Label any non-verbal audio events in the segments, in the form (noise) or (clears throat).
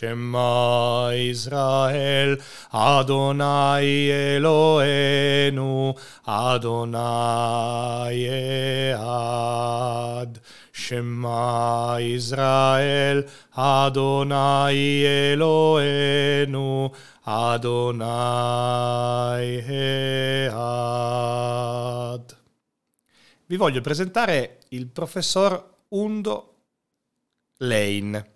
Shema Israel, Adonai Eloenu, Adonai Ad. Shema Israel, Adonai Eloenu, Adonai Ad. Vi voglio presentare il professor Undo Lane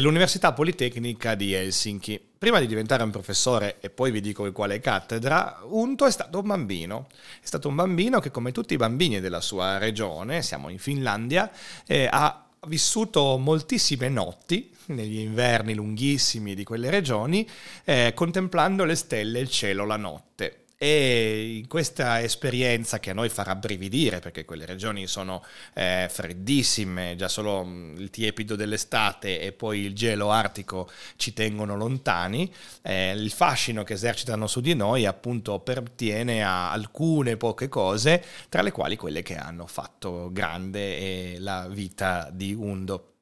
dell'Università Politecnica di Helsinki. Prima di diventare un professore, e poi vi dico in quale cattedra, Unto è stato un bambino. È stato un bambino che, come tutti i bambini della sua regione, siamo in Finlandia, eh, ha vissuto moltissime notti negli inverni lunghissimi di quelle regioni, eh, contemplando le stelle e il cielo la notte e in questa esperienza che a noi farà brividire, perché quelle regioni sono eh, freddissime, già solo mm, il tiepido dell'estate e poi il gelo artico ci tengono lontani, eh, il fascino che esercitano su di noi appunto pertiene a alcune poche cose, tra le quali quelle che hanno fatto grande eh, la vita di Undo.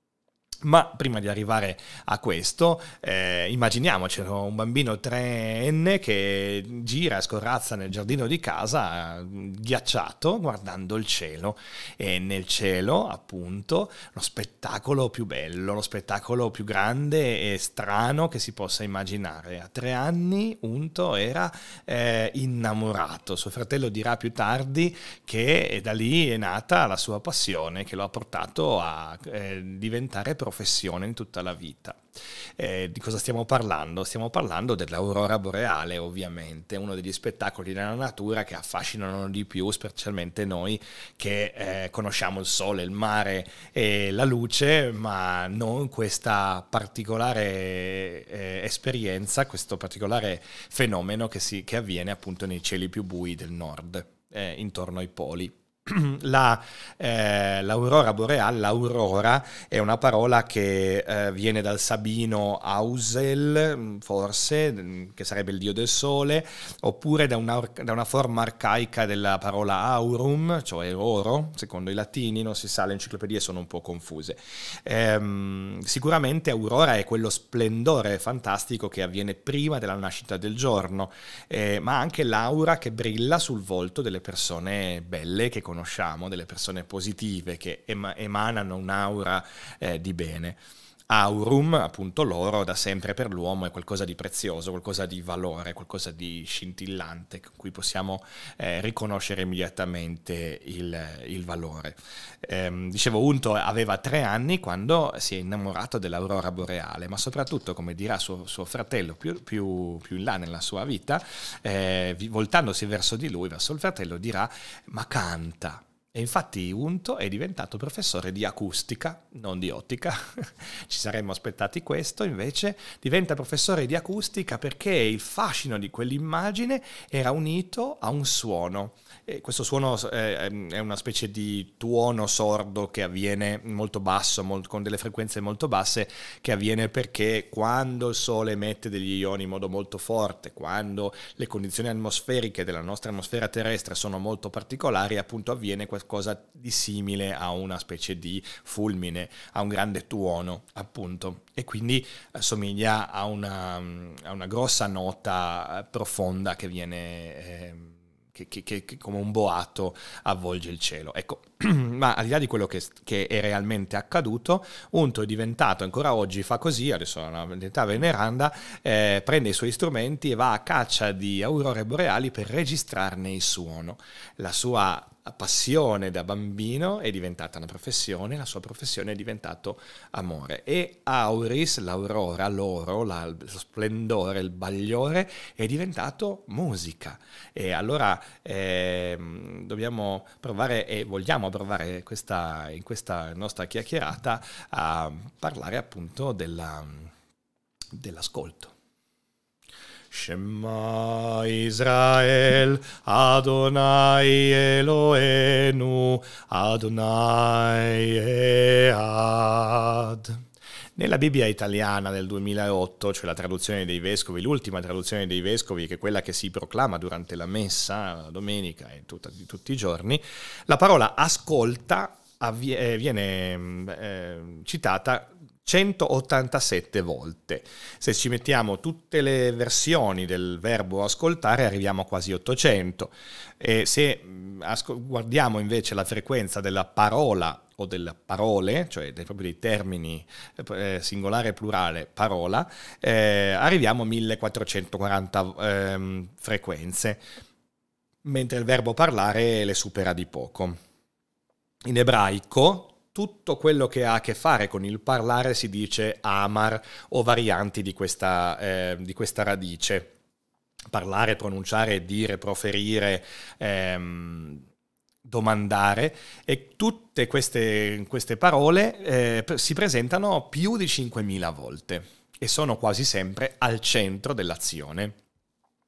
Ma prima di arrivare a questo, eh, immaginiamocelo, un bambino 3 treenne che gira e scorrazza nel giardino di casa ghiacciato guardando il cielo e nel cielo appunto lo spettacolo più bello, lo spettacolo più grande e strano che si possa immaginare. A tre anni Unto era eh, innamorato, suo fratello dirà più tardi che da lì è nata la sua passione che lo ha portato a eh, diventare professione in tutta la vita. Eh, di cosa stiamo parlando? Stiamo parlando dell'aurora boreale, ovviamente, uno degli spettacoli della natura che affascinano di più, specialmente noi che eh, conosciamo il sole, il mare e la luce, ma non questa particolare eh, esperienza, questo particolare fenomeno che, si, che, avviene appunto nei cieli più bui del nord, eh, intorno ai poli. (clears throat) La, eh, l'aurora boreale, l'aurora è una parola che eh, viene dal sabino Ausel, mm, forse, mm, che sarebbe il dio del sole, oppure da una, da una forma arcaica della parola aurum, cioè oro, secondo i latini, non si sa, le enciclopedie sono un po' confuse. Ehm, sicuramente aurora è quello splendore fantastico che avviene prima della nascita del giorno, eh, ma anche l'aura che brilla sul volto delle persone belle che conosciamo conosciamo, delle persone positive che emanano un'aura eh, di bene aurum, appunto l'oro, da sempre per l'uomo è qualcosa di prezioso, qualcosa di valore, qualcosa di scintillante con cui possiamo eh, riconoscere immediatamente il, il valore. Ehm, dicevo, Unto aveva tre anni quando si è innamorato dell'aurora boreale, ma soprattutto, come dirà suo, suo fratello più, più, più, in là nella sua vita, eh, voltandosi verso di lui, verso il fratello, dirà, ma canta e infatti Unto è diventato professore di acustica, non di ottica, (laughs) ci saremmo aspettati questo, invece diventa professore di acustica perché il fascino di quell'immagine era unito a un suono e questo suono è una specie di tuono sordo che avviene molto basso, con delle frequenze molto basse, che avviene perché quando il Sole emette degli ioni in modo molto forte, quando le condizioni atmosferiche della nostra atmosfera terrestre sono molto particolari, appunto avviene qualcosa di simile a una specie di fulmine, a un grande tuono, appunto. E quindi assomiglia eh, a una, mm, a una grossa nota eh, profonda che viene... Eh, che, che, che, come un boato avvolge il cielo. Ecco, (clears throat) ma al di là di quello che, che, è realmente accaduto, Unto è diventato, ancora oggi fa così, adesso è una diventata veneranda, eh, prende i suoi strumenti e va a caccia di aurore boreali per registrarne il suono. La sua passione da bambino è diventata una professione, la sua professione è diventato amore. E Auris, l'aurora, l'oro, la, lo splendore, il bagliore è diventato musica. E allora eh, dobbiamo provare e vogliamo provare questa, in questa nostra chiacchierata a parlare appunto della, dell'ascolto. Shema Israel, Adonai Eloenu, Adonai Ead. Nella Bibbia italiana del 2008, cioè la traduzione dei vescovi, l'ultima traduzione dei vescovi, che è quella che si proclama durante la messa, la domenica e tutta, di tutti i giorni, la parola ascolta avviene, eh, viene mm, eh, citata 187 volte. Se ci mettiamo tutte le versioni del verbo ascoltare arriviamo a quasi 800 e se mm, guardiamo invece la frequenza della parola o delle parole, cioè dei, proprio dei termini eh, eh, singolare e plurale parola, eh, arriviamo a 1440 eh, frequenze, mentre il verbo parlare le supera di poco. In ebraico, tutto quello che ha a che fare con il parlare si dice amar o varianti di questa, eh, di questa radice. Parlare, pronunciare, dire, proferire, ehm, domandare e tutte queste, queste parole eh, si presentano più di 5.000 volte e sono quasi sempre al centro dell'azione.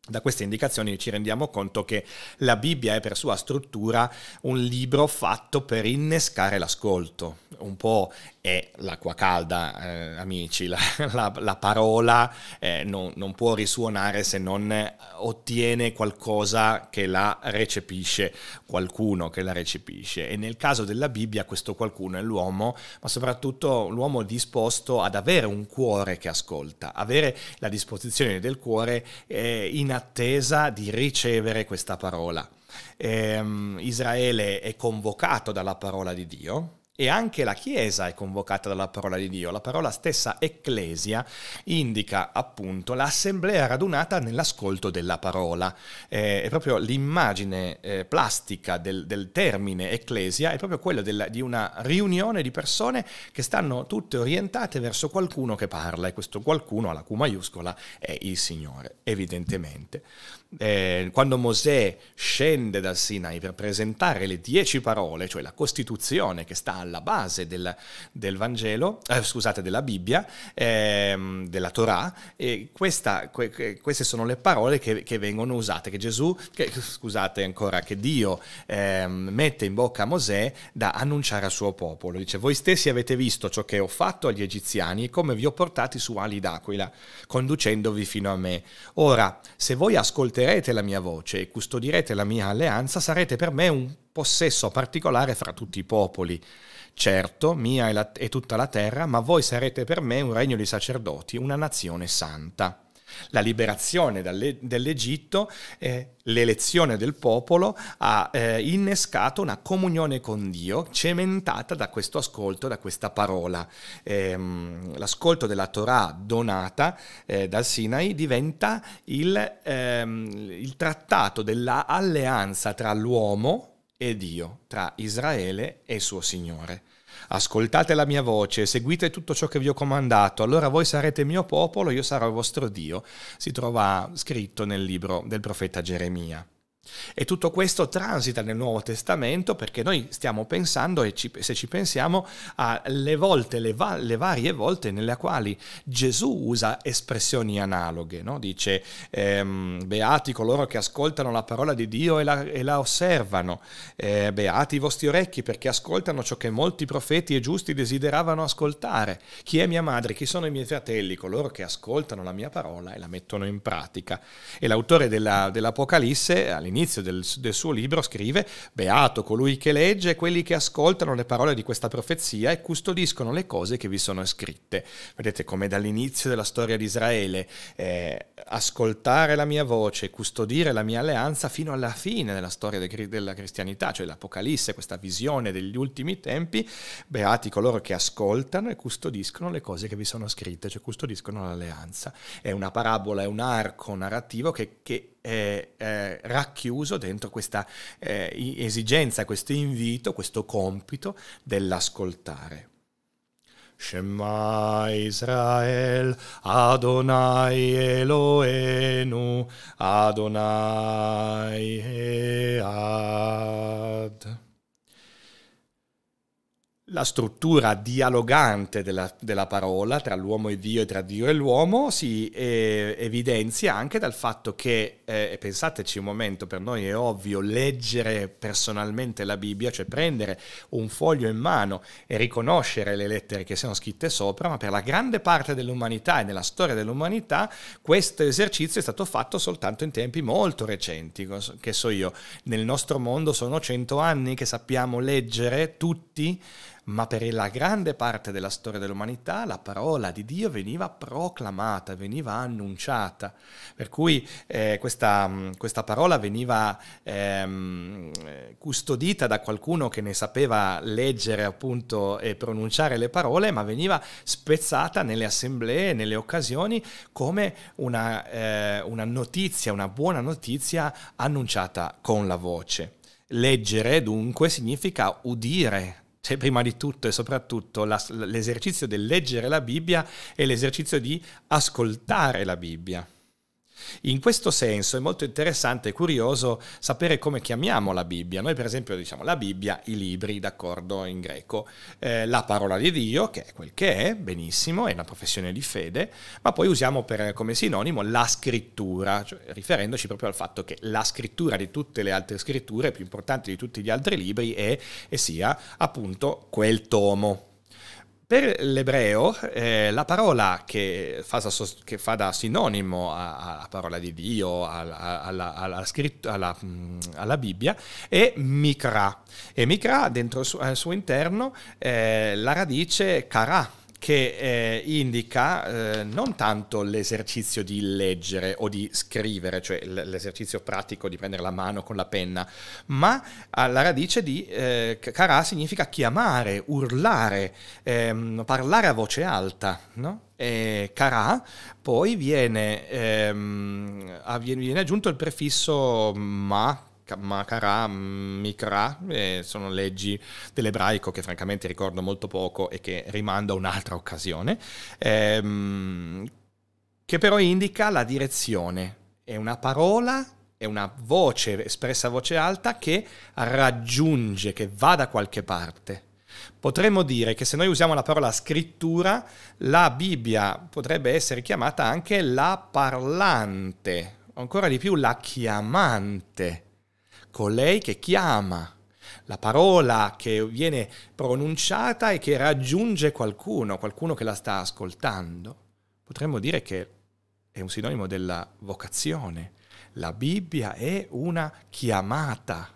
Da queste indicazioni ci rendiamo conto che la Bibbia è per sua struttura un libro fatto per innescare l'ascolto. Un po' è l'acqua calda, eh, amici, la, (laughs) la, la parola eh, non, non, può risuonare se non ottiene qualcosa che la recepisce, qualcuno che la recepisce. E nel caso della Bibbia questo qualcuno è l'uomo, ma soprattutto l'uomo disposto ad avere un cuore che ascolta, avere la disposizione del cuore eh, in attesa di ricevere questa parola. Ehm, Israele è convocato dalla parola di Dio e anche la Chiesa è convocata dalla parola di Dio. La parola stessa ecclesia indica appunto l'assemblea radunata nell'ascolto della parola. Eh, è proprio l'immagine eh, plastica del, del, termine ecclesia, è proprio quella della, di una riunione di persone che stanno tutte orientate verso qualcuno che parla e questo qualcuno alla Q maiuscola è il Signore, evidentemente eh, quando Mosè scende dal Sinai per presentare le dieci parole, cioè la Costituzione che sta alla base del, del Vangelo, eh, scusate, della Bibbia, eh, della Torah, questa, que, queste sono le parole che, che, vengono usate, che Gesù, che, scusate ancora, che Dio ehm, mette in bocca a Mosè da annunciare al suo popolo. Dice, voi stessi avete visto ciò che ho fatto agli egiziani e come vi ho portati su ali d'aquila, conducendovi fino a me. Ora, se voi ascoltate ascolterete la mia voce e custodirete la mia alleanza, sarete per me un possesso particolare fra tutti i popoli. Certo, mia è, la, è tutta la terra, ma voi sarete per me un regno di sacerdoti, una nazione santa la liberazione dell'Egitto, e l'elezione del popolo ha eh, innescato una comunione con Dio cementata da questo ascolto, da questa parola. Eh, l'ascolto della Torah donata eh, dal Sinai diventa il, ehm, il trattato dell'alleanza tra l'uomo e Dio, tra Israele e suo Signore ascoltate la mia voce, seguite tutto ciò che vi ho comandato, allora voi sarete mio popolo, io sarò il vostro Dio, si trova scritto nel libro del profeta Geremia. E tutto questo transita nel Nuovo Testamento perché noi stiamo pensando, e ci, se ci pensiamo, alle volte, le, va, le, varie volte nelle quali Gesù usa espressioni analoghe. No? Dice, ehm, beati coloro che ascoltano la parola di Dio e la, e la osservano, eh, beati i vostri orecchi perché ascoltano ciò che molti profeti e giusti desideravano ascoltare. Chi è mia madre? Chi sono i miei fratelli? Coloro che ascoltano la mia parola e la mettono in pratica. E l'autore della, dell'Apocalisse all'inizio all'inizio del, del suo libro scrive Beato colui che legge quelli che ascoltano le parole di questa profezia e custodiscono le cose che vi sono scritte. Vedete come dall'inizio della storia di Israele eh, ascoltare la mia voce, custodire la mia alleanza fino alla fine della storia de, della cristianità, cioè l'Apocalisse, questa visione degli ultimi tempi, beati coloro che ascoltano e custodiscono le cose che vi sono scritte, cioè custodiscono l'alleanza. È una parabola, è un arco narrativo che, che eh, eh, racchiuso dentro questa eh, esigenza, questo invito, questo compito dell'ascoltare. Shema Israel, Adonai Eloenu, Adonai Ead la struttura dialogante della, della, parola tra l'uomo e Dio e tra Dio e l'uomo si eh, evidenzia anche dal fatto che, eh, pensateci un momento, per noi è ovvio leggere personalmente la Bibbia, cioè prendere un foglio in mano e riconoscere le lettere che sono scritte sopra, ma per la grande parte dell'umanità e nella storia dell'umanità questo esercizio è stato fatto soltanto in tempi molto recenti, che so io, nel nostro mondo sono cento anni che sappiamo leggere tutti ma per la grande parte della storia dell'umanità la parola di Dio veniva proclamata, veniva annunciata, per cui eh, questa, mm, questa, parola veniva eh, custodita da qualcuno che ne sapeva leggere appunto e pronunciare le parole, ma veniva spezzata nelle assemblee, nelle occasioni come una, eh, una notizia, una buona notizia annunciata con la voce. Leggere dunque significa udire c'è prima di tutto e soprattutto la, l'esercizio del leggere la Bibbia e l'esercizio di ascoltare la Bibbia. In questo senso è molto interessante e curioso sapere come chiamiamo la Bibbia. Noi per esempio diciamo la Bibbia, i libri, d'accordo, in greco, eh, la parola di Dio, che è quel che è, benissimo, è una professione di fede, ma poi usiamo per, come sinonimo la scrittura, cioè, riferendoci proprio al fatto che la scrittura di tutte le altre scritture, più importante di tutti gli altri libri, è e sia appunto quel tomo per l'ebreo eh, la parola che fa, che fa, da sinonimo alla parola di Dio, alla, alla, alla, scritto, mm, alla, Bibbia, è mikra. E mikra dentro al suo interno eh, la radice kara, che eh, indica eh, non tanto l'esercizio di leggere o di scrivere, cioè l'esercizio pratico di prendere la mano con la penna, ma alla radice di eh, cara significa chiamare, urlare, ehm, parlare a voce alta, no? E cara poi viene, ehm, viene aggiunto il prefisso ma Macarà, Micrà, eh, sono leggi dell'ebraico che francamente ricordo molto poco e che rimando a un'altra occasione, ehm, che però indica la direzione. È una parola, è una voce espressa a voce alta che raggiunge, che va da qualche parte. Potremmo dire che se noi usiamo la parola scrittura, la Bibbia potrebbe essere chiamata anche la parlante, ancora di più la chiamante colei che chiama, la parola che viene pronunciata e che raggiunge qualcuno, qualcuno che la sta ascoltando, potremmo dire che è un sinonimo della vocazione. La Bibbia è una chiamata,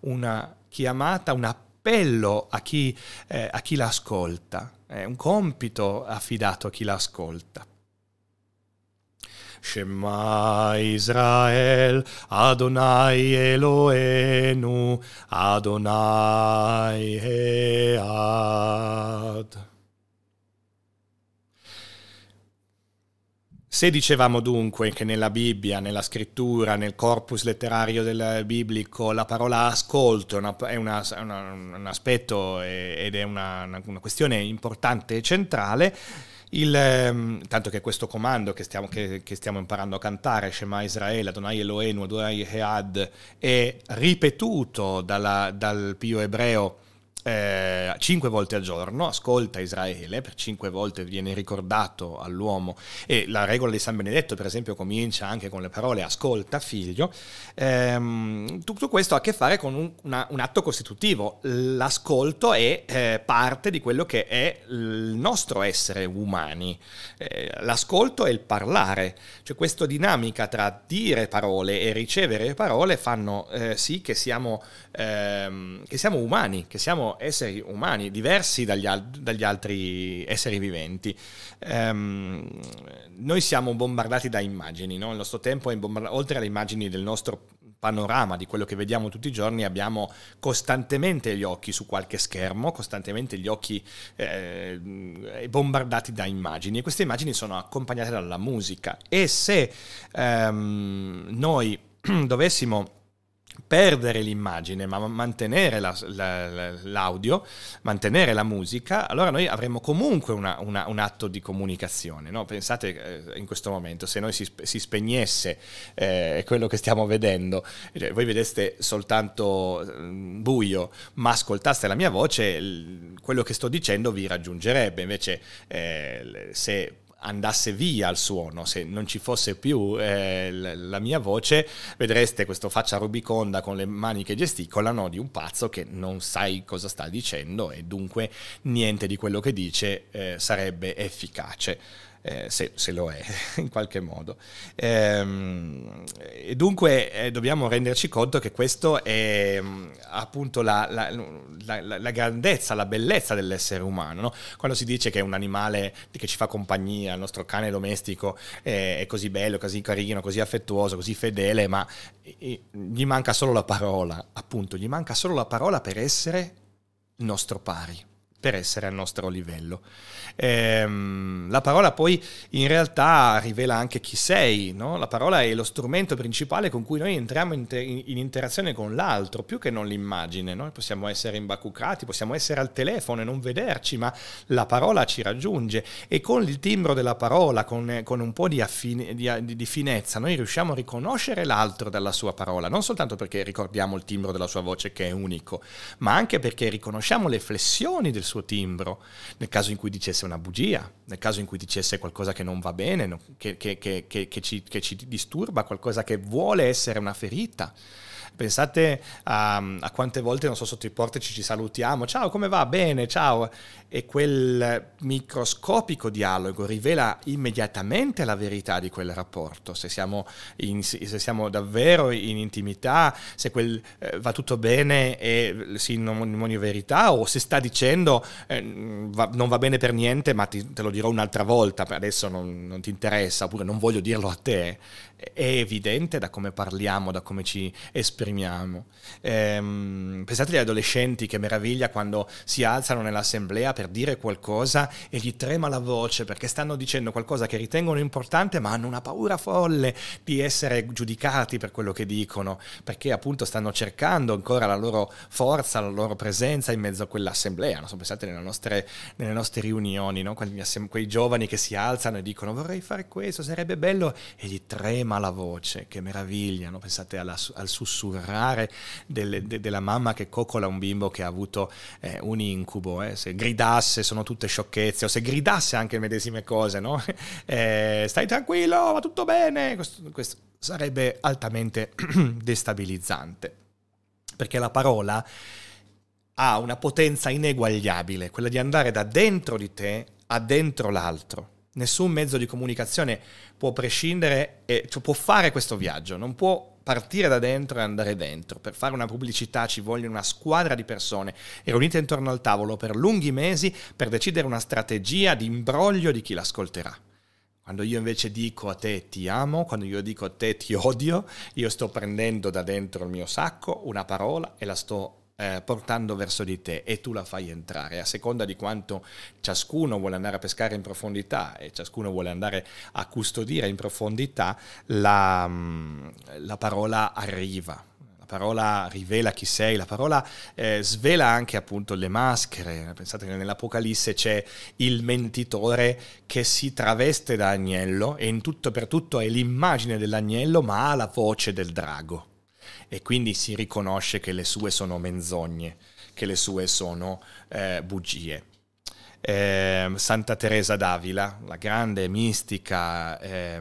una chiamata, un appello a chi, eh, a chi l'ascolta, è un compito affidato a chi l'ascolta. Shema Israel, Adonai Eloenu, Adonai Ead. Se dicevamo dunque che nella Bibbia, nella scrittura, nel corpus letterario del biblico, la parola ascolto è, una, è una, una, un aspetto ed è una questione importante e centrale, il, ehm, tanto che questo comando che stiamo, che, che stiamo, imparando a cantare, Shema Israele, Adonai Eloenu, Adonai Head, è ripetuto dalla, dal Pio ebreo eh, cinque volte al giorno, ascolta Israele, per cinque volte viene ricordato all'uomo e la regola di San Benedetto per esempio comincia anche con le parole ascolta figlio, ehm, tutto questo ha a che fare con un, una, un atto costitutivo, l'ascolto è eh, parte di quello che è il nostro essere umani, eh, l'ascolto è il parlare, cioè questa dinamica tra dire parole e ricevere parole fanno eh, sì che siamo, ehm, che siamo umani, che siamo esseri umani diversi dagli, al- dagli altri esseri viventi. Um, noi siamo bombardati da immagini, no? il nostro tempo è bombard- oltre alle immagini del nostro panorama di quello che vediamo tutti i giorni, abbiamo costantemente gli occhi su qualche schermo, costantemente gli occhi eh, bombardati da immagini e queste immagini sono accompagnate dalla musica e se ehm, noi (clears throat) dovessimo perdere l'immagine, ma mantenere la, la, l'audio, mantenere la musica, allora noi avremmo comunque una, una, un atto di comunicazione. No? Pensate eh, in questo momento, se noi si, si spegnesse eh, quello che stiamo vedendo, cioè, voi vedeste soltanto mm, buio, ma ascoltaste la mia voce, quello che sto dicendo vi raggiungerebbe. Invece eh, se andasse via il suono, se non ci fosse più eh, la mia voce, vedreste questo faccia rubiconda con le mani che gesticolano di un pazzo che non sai cosa sta dicendo e dunque niente di quello che dice eh, sarebbe efficace. Eh, se, se, lo è (laughs) in qualche modo. Ehm, e dunque eh, dobbiamo renderci conto che questo è mm, appunto la, la, la, la, grandezza, la bellezza dell'essere umano. No? Quando si dice che un animale che ci fa compagnia, il nostro cane domestico, eh, è così bello, così carino, così affettuoso, così fedele, ma gli manca solo la parola, appunto, gli manca solo la parola per essere nostro pari per essere al nostro livello. Ehm, la parola poi in realtà rivela anche chi sei, no? la parola è lo strumento principale con cui noi entriamo in, te- in interazione con l'altro, più che non l'immagine, noi possiamo essere imbacuccati, possiamo essere al telefono e non vederci, ma la parola ci raggiunge e con il timbro della parola, con, con un po' di, affine- di, di finezza, noi riusciamo a riconoscere l'altro dalla sua parola, non soltanto perché ricordiamo il timbro della sua voce che è unico, ma anche perché riconosciamo le flessioni del suo timbro, nel caso in cui dicesse una bugia, nel caso in cui dicesse qualcosa che non va bene, che, che, che, ci, che ci disturba, qualcosa che vuole essere una ferita. Pensate a, a quante volte, non so, sotto i portici ci salutiamo, ciao, come va? Bene, ciao. E quel microscopico dialogo rivela immediatamente la verità di quel rapporto, se siamo, in, se siamo davvero in intimità, se quel eh, va tutto bene e si in verità o se sta dicendo eh, va, non va bene per niente ma ti, te lo dirò un'altra volta, adesso non, non ti interessa oppure non voglio dirlo a te è evidente da come parliamo, da come ci esprimiamo. Ehm, pensate agli adolescenti, che meraviglia quando si alzano nell'assemblea per dire qualcosa e gli trema la voce perché stanno dicendo qualcosa che ritengono importante ma hanno una paura folle di essere giudicati per quello che dicono, perché appunto stanno cercando ancora la loro forza, la loro presenza in mezzo a quell'assemblea. Non So, pensate nelle nostre, nelle nostre riunioni, no? quei, quei giovani che si alzano e dicono vorrei fare questo, sarebbe bello e gli trema la voce, che meravigliano, pensate alla, al sussurrare delle, de, della mamma che coccola un bimbo che ha avuto eh, un incubo, eh. se gridasse sono tutte sciocchezze, o se gridasse anche le medesime cose, no? (laughs) eh, stai tranquillo, va tutto bene, questo, questo sarebbe altamente (clears throat) destabilizzante, perché la parola ha una potenza ineguagliabile, quella di andare da dentro di te a dentro l'altro nessun mezzo di comunicazione può prescindere, e, cioè, può fare questo viaggio, non può partire da dentro e andare dentro. Per fare una pubblicità ci vogliono una squadra di persone riunite intorno al tavolo per lunghi mesi per decidere una strategia di imbroglio di chi l'ascolterà. Quando io invece dico a te ti amo, quando io dico a te ti odio, io sto prendendo da dentro il mio sacco una parola e la sto eh, portando verso di te e tu la fai entrare. A seconda di quanto ciascuno vuole andare a pescare in profondità e ciascuno vuole andare a custodire in profondità, la, mm, la parola arriva parola rivela chi sei, la parola eh, svela anche appunto le maschere. Pensate che nell'Apocalisse c'è il mentitore che si traveste da agnello e in tutto per tutto è l'immagine dell'agnello ma ha la voce del drago e quindi si riconosce che le sue sono menzogne, che le sue sono eh, bugie. Eh, Santa Teresa d'Avila, la grande mistica eh,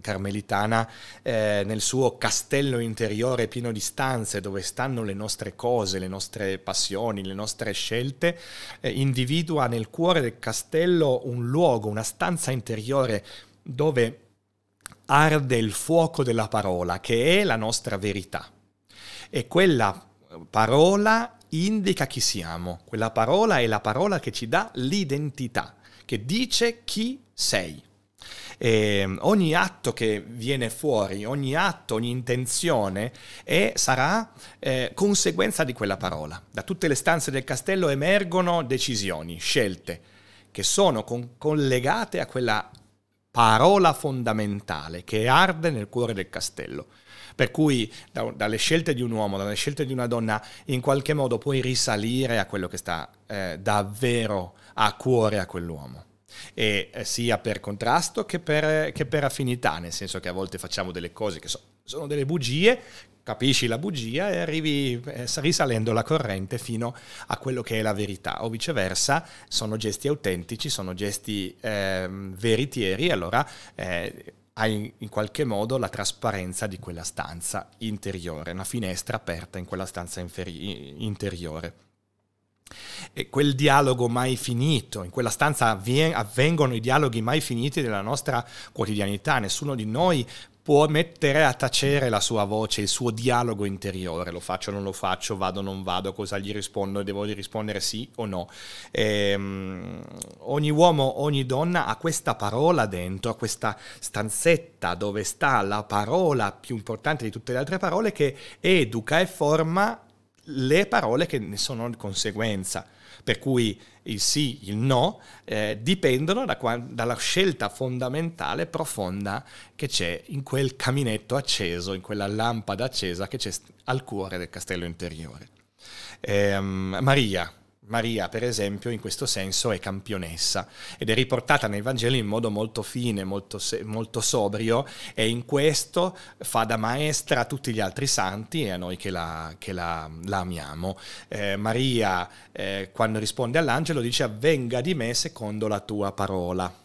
carmelitana, eh, nel suo castello interiore pieno di stanze dove stanno le nostre cose, le nostre passioni, le nostre scelte, eh, individua nel cuore del castello un luogo, una stanza interiore dove arde il fuoco della parola, che è la nostra verità. E quella parola indica chi siamo, quella parola è la parola che ci dà l'identità, che dice chi sei. E mm, ogni atto che viene fuori, ogni atto, ogni intenzione è, sarà eh, conseguenza di quella parola. Da tutte le stanze del castello emergono decisioni, scelte che sono con- collegate a quella parola fondamentale che arde nel cuore del castello. Per cui da, dalle scelte di un uomo, dalle scelte di una donna, in qualche modo puoi risalire a quello che sta eh, davvero a cuore a quell'uomo. E eh, sia per contrasto che per, eh, che per, affinità, nel senso che a volte facciamo delle cose che so, sono delle bugie capisci la bugia e arrivi eh, risalendo la corrente fino a quello che è la verità o viceversa sono gesti autentici, sono gesti eh, veritieri allora eh, hai in qualche modo la trasparenza di quella stanza interiore, una finestra aperta in quella stanza inferi- interiore. E quel dialogo mai finito, in quella stanza avvengono i dialoghi mai finiti della nostra quotidianità, nessuno di noi può mettere a tacere la sua voce, il suo dialogo interiore, lo faccio o non lo faccio, vado o non vado, cosa gli rispondo, devo rispondere sì o no. Ehm, ogni uomo, ogni donna ha questa parola dentro, ha questa stanzetta dove sta la parola più importante di tutte le altre parole che educa e forma le parole che ne sono di conseguenza. Per cui il sì, il no eh, dipendono da qua, dalla scelta fondamentale, profonda che c'è in quel caminetto acceso, in quella lampada accesa che c'è al cuore del castello interiore. Eh, Maria, Maria, per esempio, in questo senso è campionessa ed è riportata nei Vangeli in modo molto fine, molto, molto sobrio e in questo fa da maestra a tutti gli altri santi e a noi che la, che la, la amiamo. Eh, Maria, eh, quando risponde all'angelo, dice avvenga di me secondo la tua parola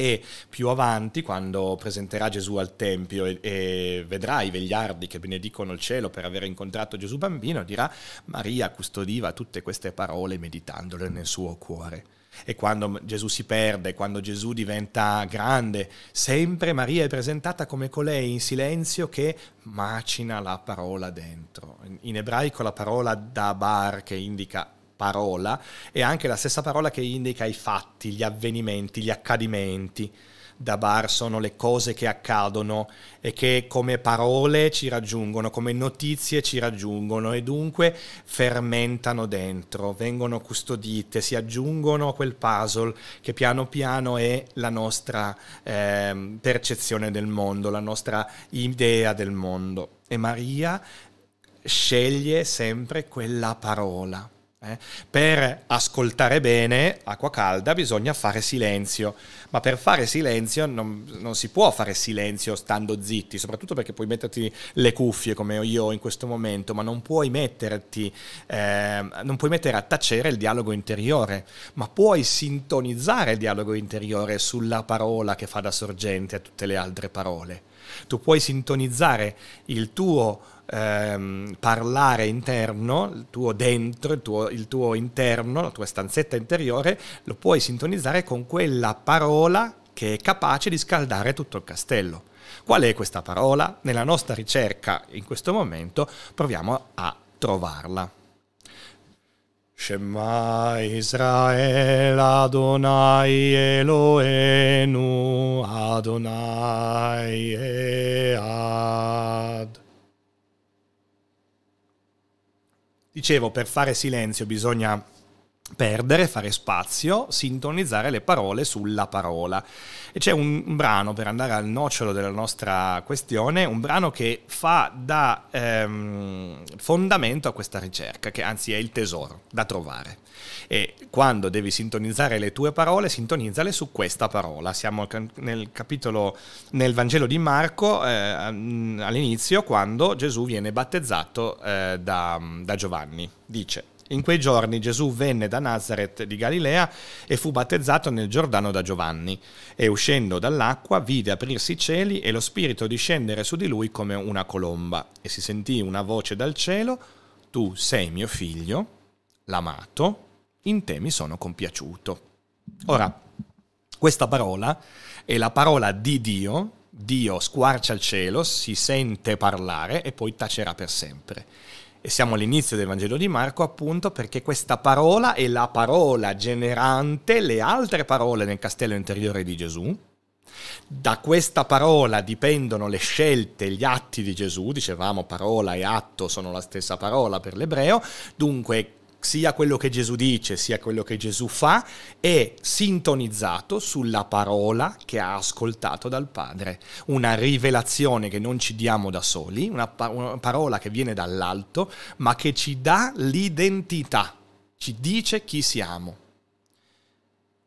e più avanti quando presenterà Gesù al Tempio e, e vedrà i vegliardi che benedicono il cielo per aver incontrato Gesù bambino, dirà Maria custodiva tutte queste parole meditandole nel suo cuore e quando Gesù si perde, quando Gesù diventa grande, sempre Maria è presentata come colei in silenzio che macina la parola dentro. In ebraico la parola dabar che indica parola è anche la stessa parola che indica i fatti, gli avvenimenti, gli accadimenti. Da bar sono le cose che accadono e che come parole ci raggiungono, come notizie ci raggiungono e dunque fermentano dentro, vengono custodite, si aggiungono a quel puzzle che piano piano è la nostra eh, percezione del mondo, la nostra idea del mondo. E Maria sceglie sempre quella parola eh? Per ascoltare bene acqua calda bisogna fare silenzio, ma per fare silenzio non, non, si può fare silenzio stando zitti, soprattutto perché puoi metterti le cuffie come io in questo momento, ma non puoi metterti, eh, non puoi mettere a tacere il dialogo interiore, ma puoi sintonizzare il dialogo interiore sulla parola che fa da sorgente a tutte le altre parole. Tu puoi sintonizzare il tuo ehm, parlare interno, il tuo dentro, il tuo, il tuo interno, la tua stanzetta interiore, lo puoi sintonizzare con quella parola che è capace di scaldare tutto il castello. Qual è questa parola? Nella nostra ricerca in questo momento proviamo a trovarla. Shema Israel Adonai Eloenu Adonai Ead. Dicevo, per fare silenzio bisogna perdere, fare spazio, sintonizzare le parole sulla parola. E c'è un, un brano, per andare al nocciolo della nostra questione, un brano che fa da ehm, fondamento a questa ricerca, che anzi è il tesoro da trovare. E quando devi sintonizzare le tue parole, sintonizzale su questa parola. Siamo nel capitolo, nel Vangelo di Marco, eh, all'inizio, quando Gesù viene battezzato eh, da, da Giovanni. Dice, in quei giorni Gesù venne da Nazareth di Galilea e fu battezzato nel Giordano da Giovanni e uscendo dall'acqua vide aprirsi i cieli e lo Spirito discendere su di lui come una colomba e si sentì una voce dal cielo, tu sei mio figlio, l'amato, in te mi sono compiaciuto. Ora, questa parola è la parola di Dio, Dio squarcia il cielo, si sente parlare e poi tacerà per sempre. E siamo all'inizio del Vangelo di Marco appunto perché questa parola è la parola generante le altre parole nel castello interiore di Gesù. Da questa parola dipendono le scelte, gli atti di Gesù, dicevamo parola e atto sono la stessa parola per l'ebreo, dunque sia quello che Gesù dice sia quello che Gesù fa è sintonizzato sulla parola che ha ascoltato dal Padre, una rivelazione che non ci diamo da soli, una, par- una parola che viene dall'alto, ma che ci dà l'identità, ci dice chi siamo.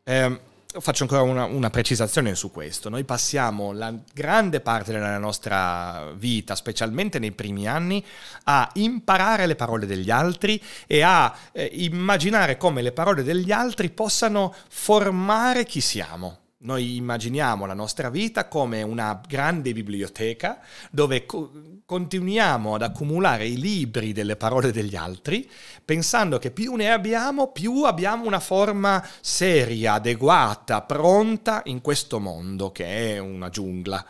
Eh, faccio ancora una, una, precisazione su questo. Noi passiamo la grande parte della nostra vita, specialmente nei primi anni, a imparare le parole degli altri e a eh, immaginare come le parole degli altri possano formare chi siamo. Noi immaginiamo la nostra vita come una grande biblioteca dove co- continuiamo ad accumulare i libri delle parole degli altri, pensando che più ne abbiamo, più abbiamo una forma seria, adeguata, pronta in questo mondo che è una giungla.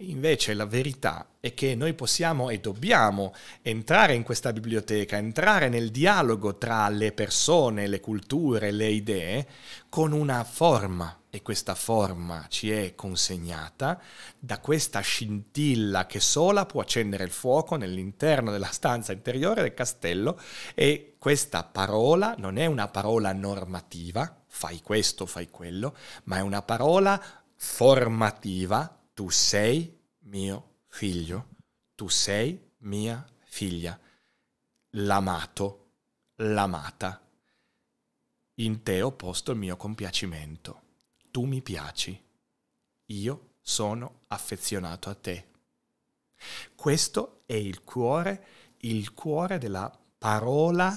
Invece la verità è che noi possiamo e dobbiamo entrare in questa biblioteca, entrare nel dialogo tra le persone, le culture, le idee, con una forma. E questa forma ci è consegnata da questa scintilla che sola può accendere il fuoco nell'interno della stanza interiore del castello e questa parola non è una parola normativa, fai questo, fai quello, ma è una parola formativa tu sei mio figlio, tu sei mia figlia, l'amato, l'amata. In te ho posto il mio compiacimento, tu mi piaci, io sono affezionato a te. Questo è il cuore, il cuore della parola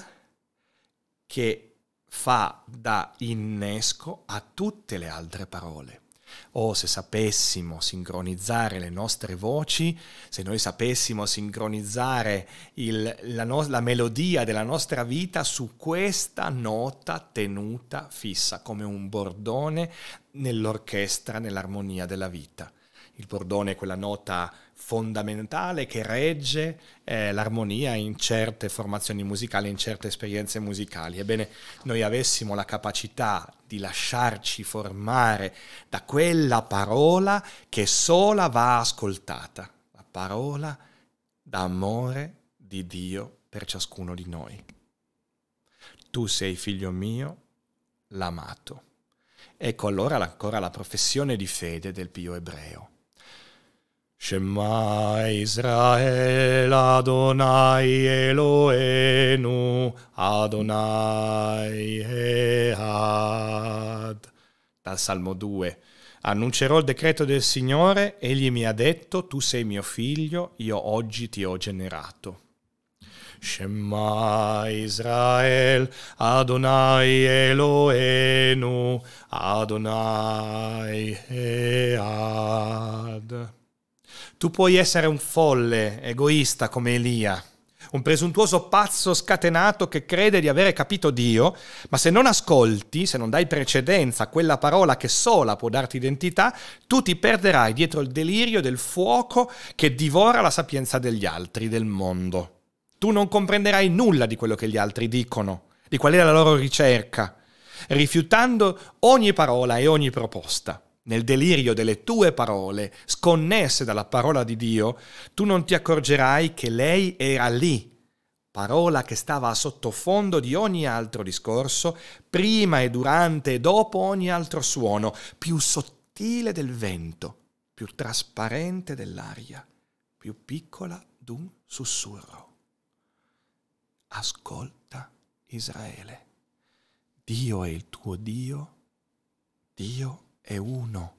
che fa da innesco a tutte le altre parole. O se sapessimo sincronizzare le nostre voci, se noi sapessimo sincronizzare il, la, no, la melodia della nostra vita su questa nota tenuta fissa, come un bordone nell'orchestra, nell'armonia della vita. Il bordone è quella nota fondamentale che regge eh, l'armonia in certe formazioni musicali, in certe esperienze musicali. Ebbene, noi avessimo la capacità di lasciarci formare da quella parola che sola va ascoltata, la parola d'amore di Dio per ciascuno di noi. Tu sei figlio mio, l'amato. Ecco allora ancora la professione di fede del Pio ebreo Shema Israel Adonai Eloenu Adonai Ehad. Dal Salmo 2. Annuncerò il decreto del Signore, egli mi ha detto, tu sei mio figlio, io oggi ti ho generato. Shema Israel, Adonai Eloenu, Adonai Ehad. Tu puoi essere un folle, egoista come Elia, un presuntuoso pazzo scatenato che crede di avere capito Dio, ma se non ascolti, se non dai precedenza a quella parola che sola può darti identità, tu ti perderai dietro il delirio del fuoco che divora la sapienza degli altri, del mondo. Tu non comprenderai nulla di quello che gli altri dicono, di qual è la loro ricerca, rifiutando ogni parola e ogni proposta nel delirio delle tue parole, sconnesse dalla parola di Dio, tu non ti accorgerai che lei era lì, parola che stava a sottofondo di ogni altro discorso, prima e durante e dopo ogni altro suono, più sottile del vento, più trasparente dell'aria, più piccola d'un sussurro. Ascolta Israele, Dio è il tuo Dio, Dio è il tuo Dio è uno.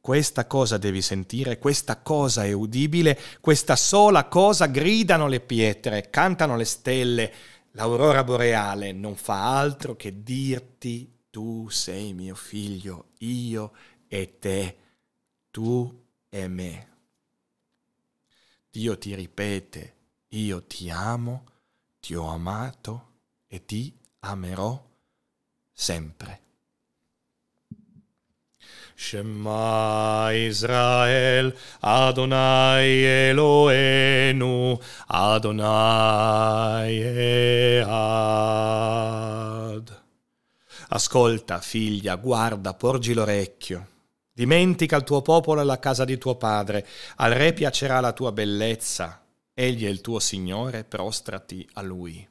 Questa cosa devi sentire, questa cosa è udibile, questa sola cosa gridano le pietre, cantano le stelle, l'aurora boreale non fa altro che dirti tu sei mio figlio, io e te, tu e me. Dio ti ripete, io ti amo, ti ho amato e ti amerò sempre. Shema Israel, Adonai Eloenu, Adonai Ead. Ascolta, figlia, guarda, porgi l'orecchio. Dimentica il tuo popolo e la casa di tuo padre. Al re piacerà la tua bellezza. Egli è il tuo Signore, prostrati a lui.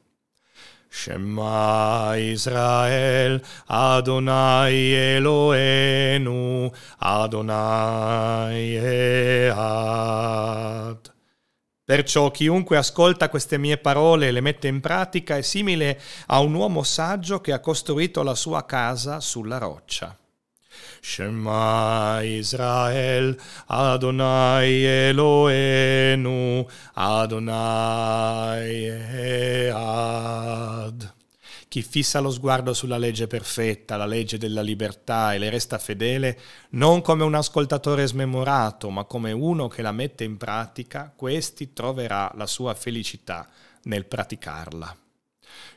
Shema Israel, Adonai Eloenu, Adonai Ead. Perciò chiunque ascolta queste mie parole e le mette in pratica è simile a un uomo saggio che ha costruito la sua casa sulla roccia. Shema Israel, Adonai Eloenu, Adonai Ead. Chi fissa lo sguardo sulla legge perfetta, la legge della libertà e le resta fedele, non come un ascoltatore smemorato, ma come uno che la mette in pratica, questi troverà la sua felicità nel praticarla.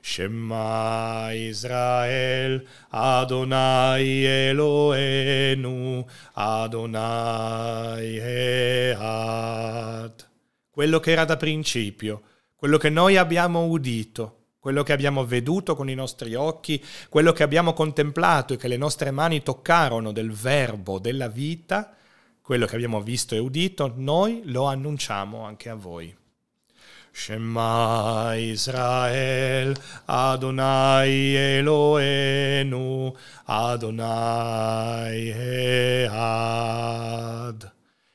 Shema Israel, Adonai Eloenu, Adonai Ead. Quello che era da principio, quello che noi abbiamo udito, quello che abbiamo veduto con i nostri occhi, quello che abbiamo contemplato e che le nostre mani toccarono del verbo della vita, quello che abbiamo visto e udito, noi lo annunciamo anche a voi. Shema Israel, Adonai Eloenu, Adonai Ead.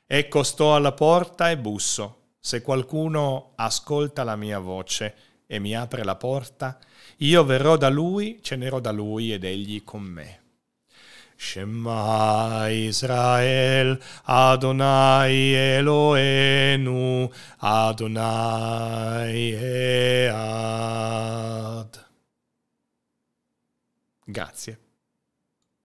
Ecco sto alla porta e busso. Se qualcuno ascolta la mia voce e mi apre la porta, io verrò da lui, cenerò da lui ed egli con me. Shema Israel, Adonai Eloenu, Adonai Ead. Grazie.